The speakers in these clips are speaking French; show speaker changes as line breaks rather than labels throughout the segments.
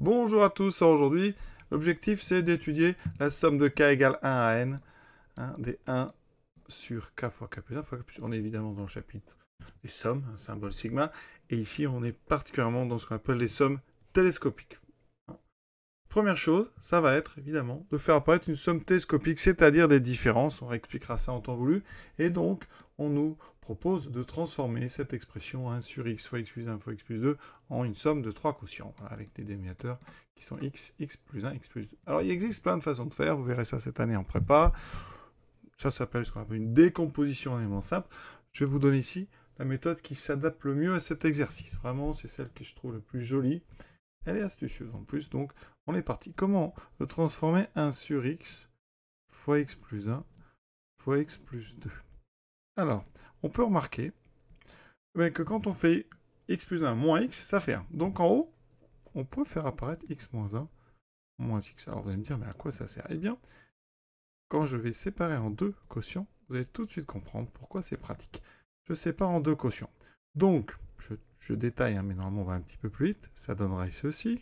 Bonjour à tous, aujourd'hui, l'objectif c'est d'étudier la somme de k égale 1 à n, hein, des 1 sur k fois k plus 1 fois k plus 1. On est évidemment dans le chapitre des sommes, un symbole sigma, et ici on est particulièrement dans ce qu'on appelle les sommes télescopiques. Première chose, ça va être évidemment de faire apparaître une somme télescopique, c'est-à-dire des différences, on réexpliquera ça en temps voulu, et donc on nous propose de transformer cette expression 1 hein, sur x fois x plus 1 fois x plus 2 en une somme de trois quotients, avec des dénominateurs qui sont x, x plus 1, x plus 2. Alors il existe plein de façons de faire, vous verrez ça cette année en prépa. Ça s'appelle ce qu'on appelle une décomposition en éléments simples. Je vais vous donner ici la méthode qui s'adapte le mieux à cet exercice. Vraiment, c'est celle que je trouve le plus jolie. Elle est astucieuse en plus, donc on est parti. Comment transformer 1 sur x fois x plus 1 fois x plus 2 alors, on peut remarquer ben, que quand on fait x plus 1 moins x, ça fait 1. Donc en haut, on peut faire apparaître x moins 1 moins x. Alors vous allez me dire, mais à quoi ça sert Eh bien, quand je vais séparer en deux quotients, vous allez tout de suite comprendre pourquoi c'est pratique. Je sépare en deux quotients. Donc, je, détaille, hein, mais normalement on va un petit peu plus vite. Ça donnerait ceci.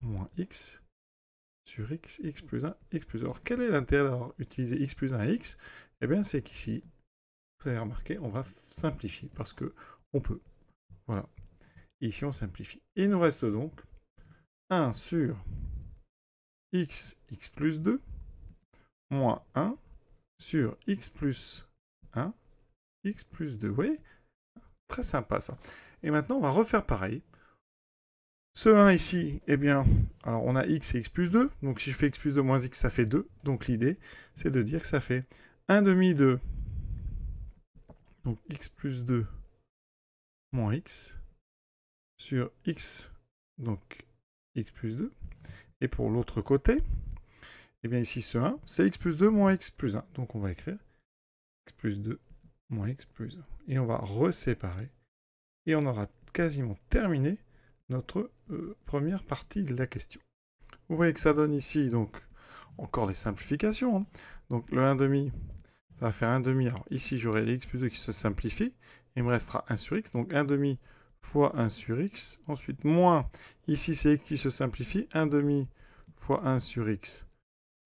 Moins x sur x, x plus 1, x plus 1. Alors, quel est l'intérêt d'avoir utilisé x plus 1 et x Eh bien, c'est qu'ici, vous avez remarqué, on va simplifier parce que on peut. Voilà. Ici, on simplifie. il nous reste donc 1 sur x, x plus 2, moins 1 sur x plus 1, x plus 2. Vous voyez Très sympa ça. Et maintenant, on va refaire pareil. Ce 1 ici, eh bien, alors on a x et x plus 2, donc si je fais x plus 2 moins x, ça fait 2. Donc l'idée, c'est de dire que ça fait 1 demi de donc x plus 2 moins x sur x, donc x plus 2. Et pour l'autre côté, eh bien ici ce 1, c'est x plus 2 moins x plus 1. Donc on va écrire x plus 2 moins x plus 1. Et on va reséparer. Et on aura quasiment terminé notre euh, première partie de la question. Vous voyez que ça donne ici, donc, encore des simplifications. Hein. Donc le 1 demi, ça va faire demi. Alors ici, j'aurai x plus 2 qui se simplifie. Il me restera 1 sur x, donc 1 demi fois 1 sur x. Ensuite, moins, ici, c'est x qui se simplifie. 1 demi fois 1 sur x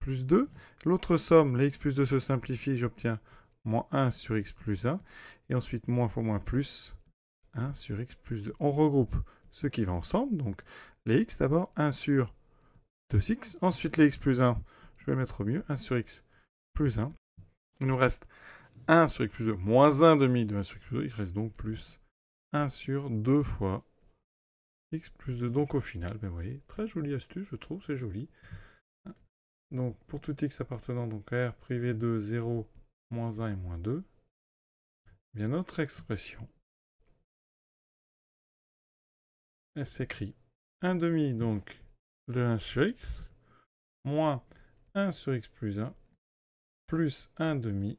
plus 2. L'autre somme, les x plus 2 se simplifie, j'obtiens moins 1 sur x plus 1. Et ensuite, moins fois moins plus 1 sur x plus 2. On regroupe ce qui va ensemble. Donc les x d'abord, 1 sur 2x. Ensuite les x plus 1, je vais mettre au mieux, 1 sur x plus 1. Il nous reste 1 sur x plus 2, moins 1 demi de 1 sur x plus 2. Il reste donc plus 1 sur 2 fois x plus 2. Donc au final, ben, vous voyez, très jolie astuce, je trouve, c'est joli. Donc pour tout x appartenant donc à R privé de 0, moins 1 et moins 2, bien notre expression elle s'écrit 1 demi donc de 1 sur x moins 1 sur x plus 1 plus 1 demi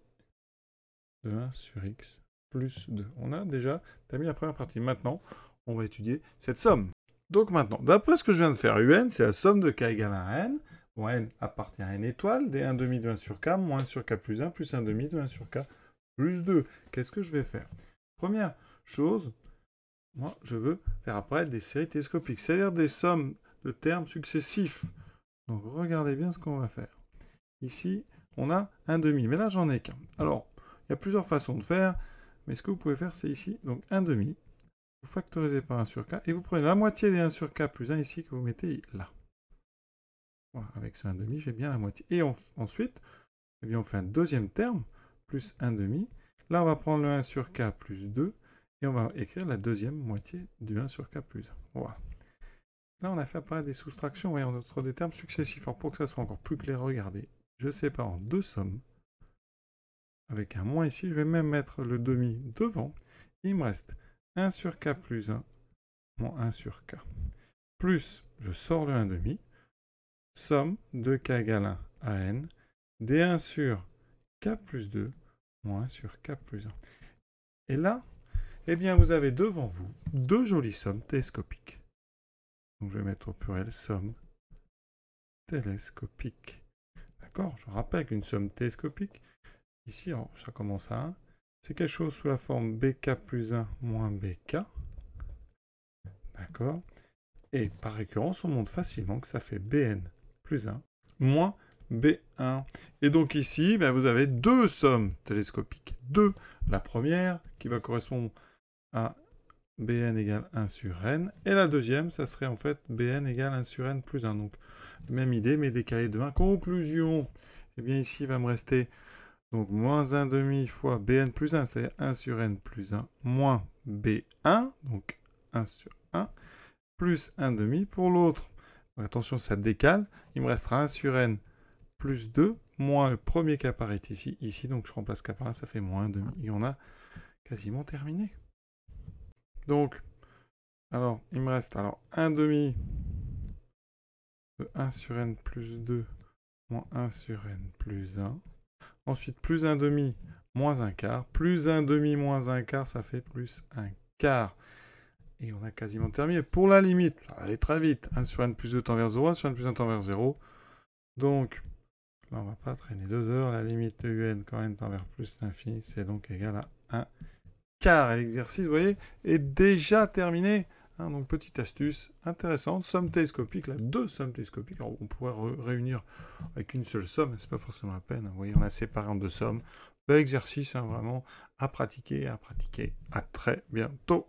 de 1 sur x plus 2. On a déjà terminé la première partie. Maintenant, on va étudier cette somme. Donc maintenant, d'après ce que je viens de faire, un, c'est la somme de k égale à n. où n appartient à n étoile, des 1 demi de 1 sur k, moins 1 sur k plus 1, plus 1 demi de 1 sur k plus 2. Qu'est-ce que je vais faire Première chose, moi, je veux faire apparaître des séries télescopiques, c'est-à-dire des sommes de termes successifs. Donc regardez bien ce qu'on va faire. Ici, on a un demi, mais là j'en ai qu'un. Alors, il y a plusieurs façons de faire, mais ce que vous pouvez faire, c'est ici, donc 1 demi, vous factorisez par 1 sur k, et vous prenez la moitié des 1 sur k plus 1 ici que vous mettez là. avec ce 1 demi, j'ai bien la moitié. Et ensuite, eh bien, on fait un deuxième terme, plus 1 demi. Là, on va prendre le 1 sur k plus 2, on va écrire la deuxième moitié du 1 sur k plus 1. Voilà. Là, on a fait apparaître des soustractions et on entre des termes successifs. Alors, pour que ça soit encore plus clair, regardez. Je sépare en deux sommes. Avec un moins ici, je vais même mettre le demi devant. Il me reste 1 sur k plus 1, moins 1 sur k. Plus, je sors le 1 demi. Somme de k égale 1 à n. d1 sur k plus 2, moins 1 sur k plus 1. Et là, eh bien vous avez devant vous deux jolies sommes télescopiques. Donc je vais mettre au pluriel somme télescopique. D'accord Je rappelle qu'une somme télescopique, ici ça commence à 1, c'est quelque chose sous la forme bk plus 1 moins bk. D'accord Et par récurrence, on montre facilement que ça fait bn plus 1 moins B1. Et donc ici, ben, vous avez deux sommes télescopiques. Deux. La première, qui va correspondre à bn égale 1 sur n. Et la deuxième, ça serait en fait bn égale 1 sur n plus 1. Donc, même idée, mais décalé de 1. Conclusion, eh bien ici, il va me rester donc moins 1 demi fois bn plus 1, c'est-à-dire 1 sur n plus 1, moins b1, donc 1 sur 1, plus 1 demi pour l'autre. Attention, ça décale. Il me restera 1 sur n plus 2, moins le premier qui apparaît ici. Ici, donc je remplace k par 1, ça fait moins 1 demi. Et on a quasiment terminé. Donc, alors, il me reste alors 1 demi de 1 sur n plus 2 moins 1 sur n plus 1. Ensuite, plus 1 demi moins 1 quart. Plus 1 demi moins 1 quart, ça fait plus 1 quart. Et on a quasiment terminé. Pour la limite, allez très vite. 1 sur n plus 2 tend vers 0, 1 sur n plus 1 tend vers 0. Donc, là, on ne va pas traîner 2 heures. La limite de un quand n tend vers plus l'infini, c'est donc égal à 1 car l'exercice, vous voyez, est déjà terminé. Hein, donc petite astuce intéressante, somme télescopique, là, deux sommes télescopiques, on pourrait réunir avec une seule somme, c'est pas forcément la peine, vous voyez, on a séparé en deux sommes, exercice, hein, vraiment, à pratiquer, à pratiquer, à très bientôt